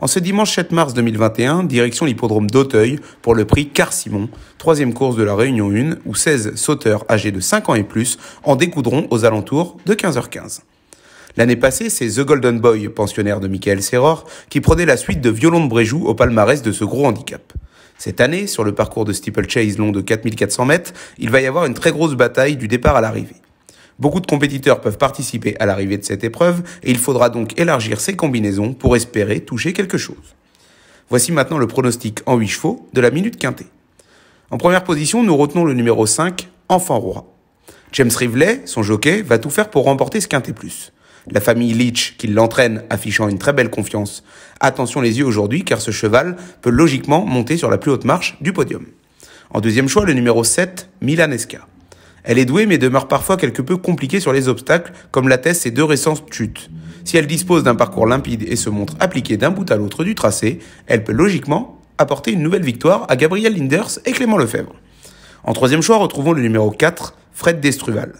En ce dimanche 7 mars 2021, direction l'hippodrome d'Auteuil pour le prix Car-Simon, troisième course de la Réunion 1, où 16 sauteurs âgés de 5 ans et plus en découdront aux alentours de 15h15. L'année passée, c'est The Golden Boy, pensionnaire de Michael Serror, qui prenait la suite de Violon de Bréjou au palmarès de ce gros handicap. Cette année, sur le parcours de Steeplechase long de 4400 mètres, il va y avoir une très grosse bataille du départ à l'arrivée. Beaucoup de compétiteurs peuvent participer à l'arrivée de cette épreuve et il faudra donc élargir ses combinaisons pour espérer toucher quelque chose. Voici maintenant le pronostic en 8 chevaux de la minute quintée. En première position, nous retenons le numéro 5, Enfant Roi. James Rivley, son jockey, va tout faire pour remporter ce quintet plus. La famille Leach, qui l'entraîne, affichant une très belle confiance. Attention les yeux aujourd'hui, car ce cheval peut logiquement monter sur la plus haute marche du podium. En deuxième choix, le numéro 7, Milanesca. Elle est douée mais demeure parfois quelque peu compliquée sur les obstacles, comme l'attestent ses deux récentes chutes. Si elle dispose d'un parcours limpide et se montre appliquée d'un bout à l'autre du tracé, elle peut logiquement apporter une nouvelle victoire à Gabriel Linders et Clément Lefebvre. En troisième choix, retrouvons le numéro 4, Fred Destruval.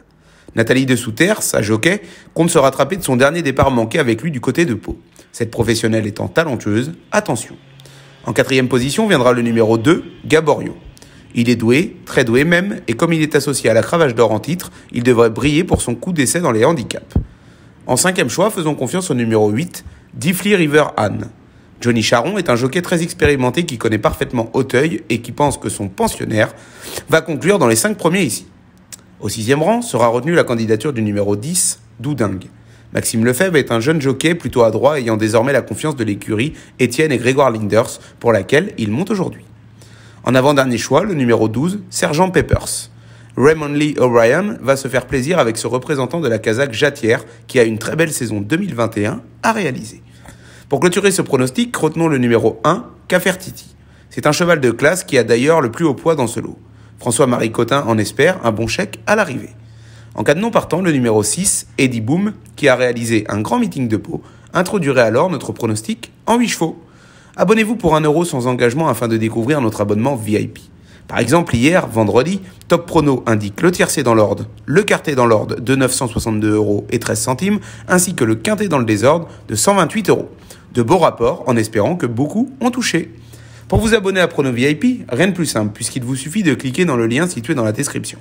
Nathalie de Souterre, sa jockey, compte se rattraper de son dernier départ manqué avec lui du côté de Pau. Cette professionnelle étant talentueuse, attention. En quatrième position viendra le numéro 2, Gaborio. Il est doué, très doué même, et comme il est associé à la cravache d'or en titre, il devrait briller pour son coup d'essai dans les handicaps. En cinquième choix, faisons confiance au numéro 8, Diffly River Anne. Johnny Charon est un jockey très expérimenté qui connaît parfaitement Auteuil et qui pense que son pensionnaire va conclure dans les cinq premiers ici. Au sixième rang sera retenue la candidature du numéro 10, Doudingue. Maxime Lefebvre est un jeune jockey plutôt adroit ayant désormais la confiance de l'écurie Étienne et Grégoire Linders pour laquelle il monte aujourd'hui. En avant-dernier choix, le numéro 12, Sergent Peppers. Raymond Lee O'Brien va se faire plaisir avec ce représentant de la Kazakh Jatière qui a une très belle saison 2021 à réaliser. Pour clôturer ce pronostic, retenons le numéro 1, Cafertiti. C'est un cheval de classe qui a d'ailleurs le plus haut poids dans ce lot. François-Marie Cotin en espère un bon chèque à l'arrivée. En cas de non partant, le numéro 6, Eddie Boom, qui a réalisé un grand meeting de peau, introduirait alors notre pronostic en 8 chevaux. Abonnez-vous pour un euro sans engagement afin de découvrir notre abonnement VIP. Par exemple, hier, vendredi, Top Prono indique le tiercé dans l'ordre, le quarté dans l'ordre de 962 euros et 13 centimes, ainsi que le quintet dans le désordre de 128 euros. De beaux rapports en espérant que beaucoup ont touché. Pour vous abonner à Prono VIP, rien de plus simple, puisqu'il vous suffit de cliquer dans le lien situé dans la description.